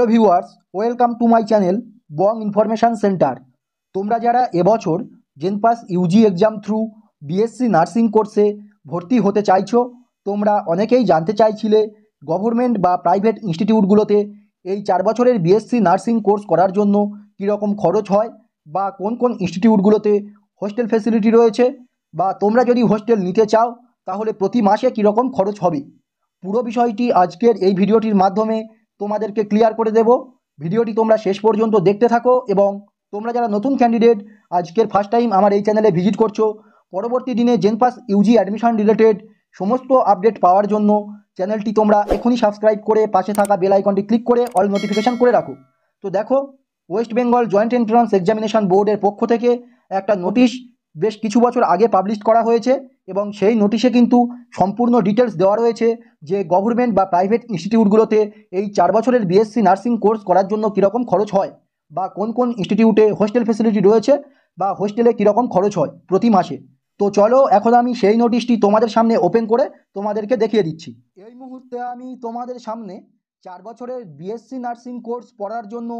hello viewers welcome to my channel Bong information centre তোমরা যারা এবছর JENPAS UG exam through BSc nursing কোর্সে ভর্তি হতে চাইছো তোমরা অনেকেই জানতে চাইছিলে গভর্নমেন্ট বা প্রাইভেট ইনস্টিটিউটগুলোতে এই চার বছরের বিএসসি নার্সিং কোর্স করার জন্য কীরকম খরচ হয় বা কোন কোন ইনস্টিটিউটগুলোতে হোস্টেল ফেসিলিটি রয়েছে বা তোমরা যদি হোস্টেল নিতে চাও তাহলে প্রতি মাসে কীরকম খরচ হবে পুরো বিষয়টি আজকের এই ভিডিওটির মাধ্যমে তোমাদেরকে ক্লিয়ার করে দেব ভিডিওটি তোমরা শেষ পর্যন্ত দেখতে থাকো এবং তোমরা যারা নতুন ক্যান্ডিডেট আজকের ফার্স্ট টাইম আমার এই চ্যানেলে ভিজিট করছো পরবর্তী দিনে জেনপাস ইউজি অ্যাডমিশন রিলেটেড সমস্ত আপডেট পাওয়ার জন্য চ্যানেলটি তোমরা এখনই সাবস্ক্রাইব করে পাশে থাকা বেল আইকনটি ক্লিক করে অল নোটিফিকেশান করে রাখো তো দেখো West Bengal joint entrance examination বোর্ডের পক্ষ থেকে একটা নোটিশ বেশ কিছু বছর আগে পাবলিশ করা হয়েছে এবং সেই নোটিশে কিন্তু সম্পূর্ণ ডিটেলস দেওয়া রয়েছে যে গভর্নমেন্ট বা প্রাইভেট ইনস্টিটিউটগুলোতে এই চার বছরের বিএসসি নার্সিং কোর্স করার জন্য কীরকম খরচ হয় বা কোন কোন ইনস্টিটিউটে হোস্টেল ফেসিলিটি রয়েছে বা হোস্টেলে কীরকম খরচ হয় প্রতি মাসে তো চলো এখন আমি সেই নোটিশটি তোমাদের সামনে ওপেন করে তোমাদেরকে দেখিয়ে দিচ্ছি এই মুহূর্তে আমি তোমাদের সামনে চার বছরের বিএসসি নার্সিং কোর্স পড়ার জন্য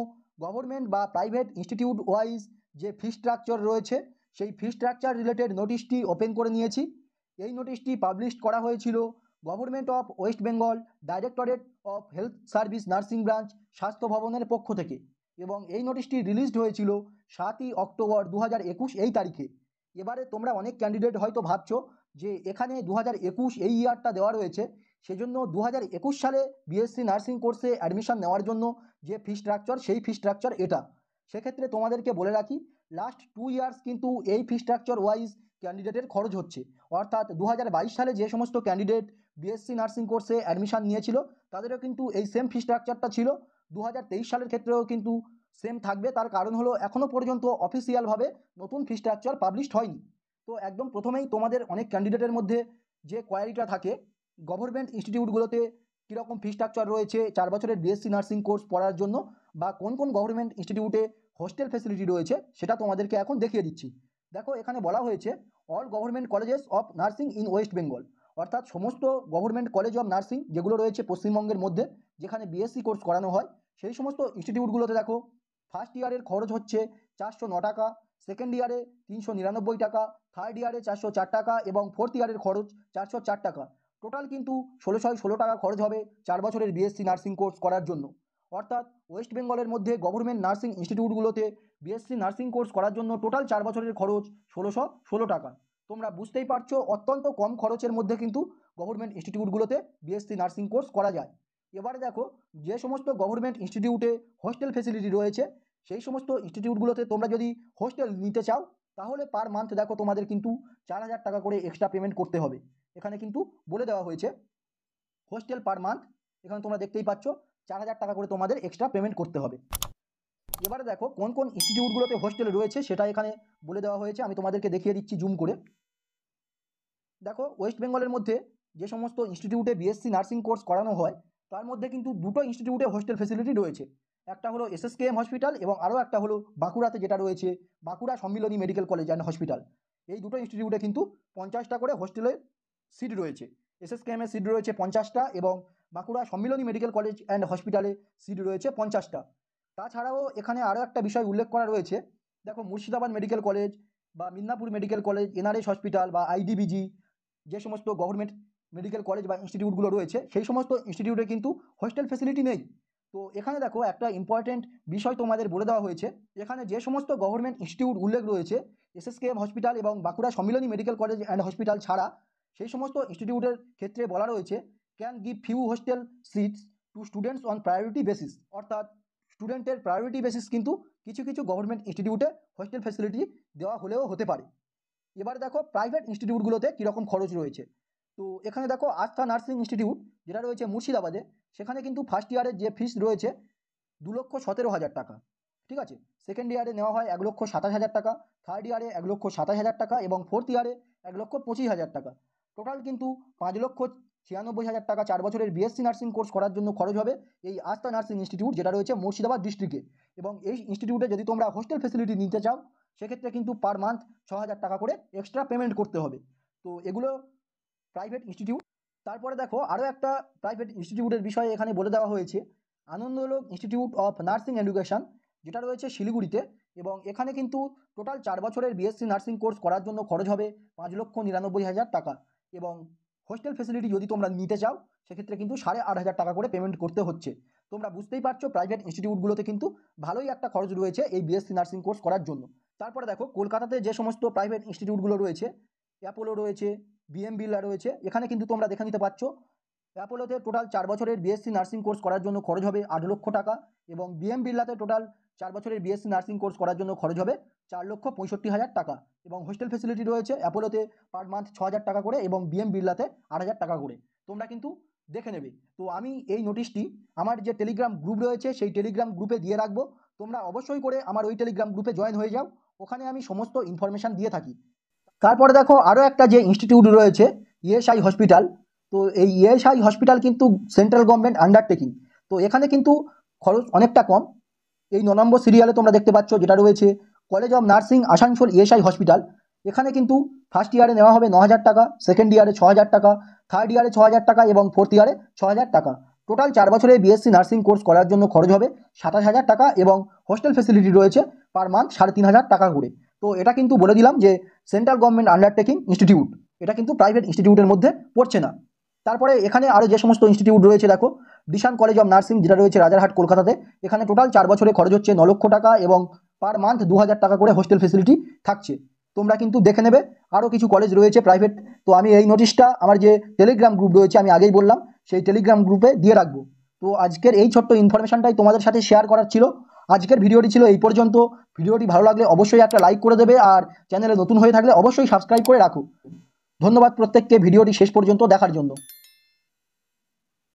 গভর্নমেন্ট বা প্রাইভেট ইনস্টিটিউট ওয়াইজ যে ফি স্ট্রাকচার রয়েছে সেই ফি স্ট্রাকচার রিলেটেড নোটিশটি ওপেন করে নিয়েছি এই নোটিশটি পাবলিশ করা হয়েছিল government of West Bengal directorate of health service nursing branch স্বাস্থ্য ভবনের পক্ষ থেকে এবং এই নোটিশটি রিলিজড হয়েছিল সাতই অক্টোবর দু এই তারিখে এবারে তোমরা অনেক ক্যান্ডিডেট হয়তো ভাবছো যে এখানে দু এই ইয়ারটা দেওয়া রয়েছে সেজন্য দু সালে বিএসসি নার্সিং কোর্সে অ্যাডমিশন নেওয়ার জন্য যে ফি স্ট্রাকচার সেই ফি স্ট্রাকচার এটা সেক্ষেত্রে তোমাদেরকে বলে রাখি লাস্ট টু ইয়ার্স কিন্তু এই ফি স্ট্রাকচার ওয়াইজ ক্যান্ডিডেটের খরচ হচ্ছে অর্থাৎ দু সালে যে সমস্ত ক্যান্ডিডেট বিএসসি নার্সিং কোর্সে অ্যাডমিশান নিয়েছিল তাদেরও কিন্তু এই সেম ফি স্ট্রাকচারটা ছিল দু সালের ক্ষেত্রেও কিন্তু সেম থাকবে তার কারণ হলো এখনও পর্যন্ত অফিসিয়ালভাবে নতুন ফি স্ট্রাকচার পাবলিশড হয়নি তো একদম প্রথমেই তোমাদের অনেক ক্যান্ডিডেটের মধ্যে যে কোয়ারিটা থাকে গভর্নমেন্ট ইনস্টিটিউটগুলোতে কীরকম ফি স্ট্রাকচার রয়েছে চার বছরের বিএসসি নার্সিং কোর্স পড়ার জন্য বা কোন কোন গভর্নমেন্ট ইনস্টিটিউটে হোস্টেল ফেসিলিটি রয়েছে সেটা তোমাদেরকে এখন দেখিয়ে দিচ্ছি দেখো এখানে বলা হয়েছে all government colleges of nursing in West Bengal অর্থাৎ সমস্ত গভর্নমেন্ট কলেজ অফ নার্সিং যেগুলো রয়েছে পশ্চিমবঙ্গের মধ্যে যেখানে বিএসসি কোর্স করানো হয় সেই সমস্ত ইনস্টিটিউটগুলোতে দেখো ফার্স্ট ইয়ারের খরচ হচ্ছে চারশো ন টাকা সেকেন্ড ইয়ারে তিনশো নিরানব্বই টাকা থার্ড ইয়ারে চারশো চার টাকা এবং ফোর্থ ইয়ারের খরচ চারশো চার টাকা টোটাল কিন্তু ষোলোশো ষোলো টাকা খরচ হবে চার বছরের বিএসসি নার্সিং কোর্স করার জন্য অর্থাৎ ওয়েস্ট বেঙ্গলের মধ্যে গভর্নমেন্ট নার্সিং ইনস্টিটিউটগুলোতে বিএসসি নার্সিং কোর্স করার জন্য টোটাল চার বছরের খরচ ষোলোশো ষোলো টাকা তোমরা বুঝতেই পারছো অত্যন্ত কম খরচের মধ্যে কিন্তু গভর্নমেন্ট ইনস্টিটিউটগুলোতে বিএসসি নার্সিং কোর্স করা যায় এবারে দেখো যে সমস্ত গভর্নমেন্ট ইনস্টিটিউটে হোস্টেল ফেসিলিটি রয়েছে সেই সমস্ত ইনস্টিটিউটগুলোতে তোমরা যদি হোস্টেল নিতে চাও তাহলে পার মান্থ দেখো তোমাদের কিন্তু চার হাজার টাকা করে এক্সট্রা পেমেন্ট করতে হবে এখানে কিন্তু বলে দেওয়া হয়েছে হোস্টেল পার মান্থ এখানে তোমরা দেখতেই পাচ্ছ চার হাজার টাকা করে তোমাদের এক্সট্রা পেমেন্ট করতে হবে এবারে দেখো কোন কোন ইনস্টিটিউটগুলোতে হোস্টেল রয়েছে সেটা এখানে বলে দেওয়া হয়েছে আমি তোমাদেরকে দেখিয়ে দিচ্ছি জুম করে দেখো ওয়েস্ট বেঙ্গলের মধ্যে যে সমস্ত ইনস্টিটিউটে বিএসসি নার্সিং কোর্স করানো হয় তার মধ্যে কিন্তু দুটো ইনস্টিটিউটে হোস্টেল ফেসিলিটি রয়েছে একটা হলো এসএসকেএম হসপিটাল এবং আরও একটা হলো বাঁকুড়াতে যেটা রয়েছে Bankura Sammilani medical college and hospital এই দুটো ইনস্টিটিউটে কিন্তু পঞ্চাশটা করে হোস্টেলের সিট রয়েছে এসএসকেএমের সিট রয়েছে পঞ্চাশটা এবং Bankura Sammilani medical college and হসপিটালে সিট রয়েছে পঞ্চাশটা তাছাড়াও এখানে আরও একটা বিষয় উল্লেখ করা রয়েছে দেখো মুর্শিদাবাদ মেডিকেল কলেজ বা Midnapore medical college NRS hospital বা আইডিবিজি যে সমস্ত গভর্নমেন্ট মেডিকেল কলেজ বা ইনস্টিটিউটগুলো রয়েছে সেই সমস্ত ইনস্টিটিউটে কিন্তু হোস্টেল ফেসিলিটি নেই তো এখানে দেখো একটা ইম্পর্টেন্ট বিষয় তোমাদের বলে দেওয়া হয়েছে এখানে যে সমস্ত গভর্নমেন্ট ইনস্টিটিউট উল্লেখ রয়েছে এসএসকেএম হসপিটাল এবং Bankura Sammilani medical college and hospital ছাড়া সেই সমস্ত ইনস্টিটিউটের ক্ষেত্রে বলা রয়েছে can give few hostel seats to students on priority basis অর্থাৎ স্টুডেন্টের প্রায়োরিটি বেসিস কিন্তু কিছু কিছু গভর্নমেন্ট ইনস্টিটিউটে হোস্টেল ফ্যাসিলিটি দেওয়া হলেও হতে পারে এবার দেখো প্রাইভেট ইনস্টিটিউটগুলোতে কীরকম খরচ রয়েছে তো এখানে দেখো আস্থা নার্সিং ইনস্টিটিউট যেটা রয়েছে মুর্শিদাবাদে সেখানে কিন্তু ফার্স্ট ইয়ারের যে ফিস রয়েছে দু লক্ষ সতেরো হাজার টাকা ঠিক আছে সেকেন্ড ইয়ারে নেওয়া হয় এক লক্ষ সাতাশ হাজার টাকা থার্ড ইয়ারে এক লক্ষ সাতাশ হাজার টাকা এবং ফোর্থ ইয়ারে এক লক্ষ পঁচিশ হাজার টাকা টোটাল কিন্তু পাঁচ লক্ষ ছিয়ানব্বই হাজার টাকা চার বছরের বিএসসি নার্সিং কোর্স করার জন্য খরচ হবে এই আস্থা নার্সিং ইনস্টিটিউট যেটা রয়েছে মুর্শিদাবাদ ডিস্ট্রিক্টে এবং এই ইনস্টিটিউটে যদি তোমরা হোস্টেল ফেসিলিটি নিতে চাও সেক্ষেত্রে কিন্তু পার মান্থ ছ হাজার টাকা করে এক্সট্রা পেমেন্ট করতে হবে তো এগুলো প্রাইভেট ইনস্টিটিউট তারপরে দেখো আরও একটা প্রাইভেট ইনস্টিটিউটের বিষয়ে এখানে বলে দেওয়া হয়েছে Anandalok institute of nursing education যেটা রয়েছে শিলিগুড়িতে এবং এখানে কিন্তু টোটাল চার বছরের বিএসসি নার্সিং কোর্স করার জন্য খরচ হবে পাঁচ লক্ষ নিরানব্বই হাজার টাকা এবং হোস্টেল ফেসিলিটি যদি তোমরা নিতে চাও সেক্ষেত্রে কিন্তু সাড়ে আট হাজার টাকা করে পেমেন্ট করতে হচ্ছে তোমরা বুঝতেই পারছো প্রাইভেট ইনস্টিটিউটগুলোতে কিন্তু ভালোই একটা খরচ রয়েছে এই বিএসসি নার্সিং কোর্স করার জন্য তারপরে দেখো কলকাতাতে যে সমস্ত প্রাইভেট ইনস্টিটিউটগুলো রয়েছে অ্যাপোলো রয়েছে বিএম বিল্লা রয়েছে এখানে কিন্তু তোমরা দেখে নিতে পারছো অ্যাপোলোতে টোটাল চার বছরের বিএসসি নার্সিং কোর্স করার জন্য খরচ হবে আট লক্ষ টাকা এবং বিএম বিড়লাতে টোটাল চার বছরের বিএসসি নার্সিং কোর্স করার জন্য খরচ হবে চার লক্ষ পঁয়ষট্টি হাজার টাকা এবং হোস্টেল ফেসিলিটি রয়েছে অ্যাপোলোতে পার মান্থ ছ হাজার টাকা করে এবং বিএম বিড়লাতে আট হাজার টাকা করে তোমরা কিন্তু দেখে নেবে তো আমি এই নোটিশটি আমার যে টেলিগ্রাম গ্রুপ রয়েছে সেই টেলিগ্রাম গ্রুপে দিয়ে রাখবো তোমরা অবশ্যই করে আমার ওই টেলিগ্রাম গ্রুপে জয়েন হয়ে যাও ওখানে আমি সমস্ত ইনফরমেশান দিয়ে থাকি তারপরে দেখো আরও একটা যে ইনস্টিটিউট রয়েছে ইএসআই e হসপিটাল তো এই ইএসআই e হসপিটাল কিন্তু সেন্ট্রাল গভর্নমেন্ট আন্ডারটেকিং তো এখানে কিন্তু খরচ অনেকটা কম এই ন নম্বর সিরিয়ালে তোমরা দেখতে পাচ্ছ যেটা রয়েছে college of nursing Asansol ESI hospital এখানে কিন্তু ফার্স্ট ইয়ারে নেওয়া হবে ন হাজার টাকা সেকেন্ড ইয়ারে ছ হাজার টাকা থার্ড ইয়ারে ছ হাজার টাকা এবং ফোর্থ ইয়ারে ছ হাজার টাকা টোটাল চার বছরে বিএসসি নার্সিং কোর্স করার জন্য খরচ হবে সাতাশ হাজার টাকা এবং হোস্টেল ফেসিলিটি রয়েছে পার মান্থ সাড়ে তিন হাজার টাকা করে তো এটা কিন্তু বলে দিলাম যে সেন্ট্রাল গভর্নমেন্ট আন্ডারটেকিং ইনস্টিটিউট এটা কিন্তু প্রাইভেট ইনস্টিটিউটের মধ্যে পড়ছে না তারপরে এখানে আরও যে সমস্ত ইনস্টিটিউট রয়েছে দেখো ডিশান কলেজ অফ নার্সিং যেটা রয়েছে রাজারহাট কলকাতাতে এখানে টোটাল চার বছরে খরচ হচ্ছে ন লক্ষ টাকা এবং পার মান্থ দু টাকা করে হোস্টেল ফেসিলিটি থাকছে তোমরা কিন্তু দেখে নেবে আরও কিছু কলেজ রয়েছে প্রাইভেট তো আমি এই নোটিশটা আমার যে টেলিগ্রাম গ্রুপ রয়েছে আমি আগেই বললাম সেই টেলিগ্রাম গ্রুপে দিয়ে রাখবো তো আজকের এই ছোট্ট ইনফরমেশানটাই তোমাদের সাথে শেয়ার করার ছিল আজকের ভিডিওটি ছিল এই পর্যন্ত ভিডিওটি ভালো লাগলে অবশ্যই একটা লাইক করে দেবে আর চ্যানেলে নতুন হয়ে থাকলে অবশ্যই সাবস্ক্রাইব করে রাখো ধন্যবাদ প্রত্যেককে ভিডিওটি শেষ পর্যন্ত দেখার জন্য